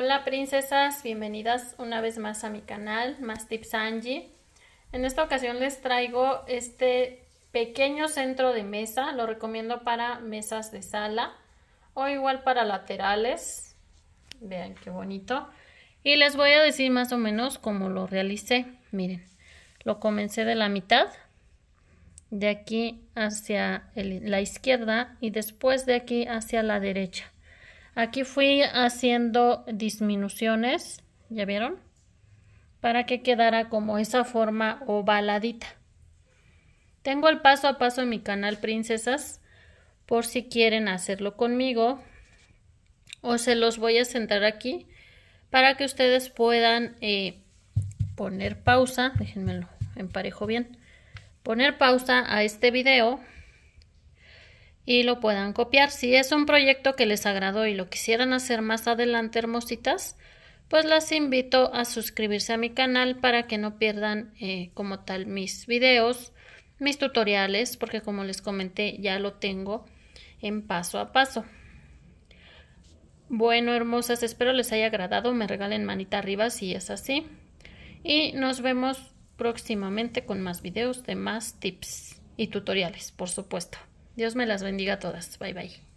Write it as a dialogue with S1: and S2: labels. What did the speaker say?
S1: Hola princesas, bienvenidas una vez más a mi canal, más tips Angie. En esta ocasión les traigo este pequeño centro de mesa, lo recomiendo para mesas de sala o igual para laterales. Vean qué bonito. Y les voy a decir más o menos cómo lo realicé. Miren, lo comencé de la mitad, de aquí hacia la izquierda y después de aquí hacia la derecha. Aquí fui haciendo disminuciones, ¿ya vieron? Para que quedara como esa forma ovaladita. Tengo el paso a paso en mi canal Princesas, por si quieren hacerlo conmigo. O se los voy a sentar aquí para que ustedes puedan eh, poner pausa. Déjenmelo, emparejo bien. Poner pausa a este video y lo puedan copiar. Si es un proyecto que les agradó y lo quisieran hacer más adelante, hermositas, pues las invito a suscribirse a mi canal para que no pierdan eh, como tal mis videos, mis tutoriales, porque como les comenté ya lo tengo en paso a paso. Bueno, hermosas, espero les haya agradado. Me regalen manita arriba si es así. Y nos vemos próximamente con más videos de más tips y tutoriales, por supuesto. Dios me las bendiga a todas. Bye bye.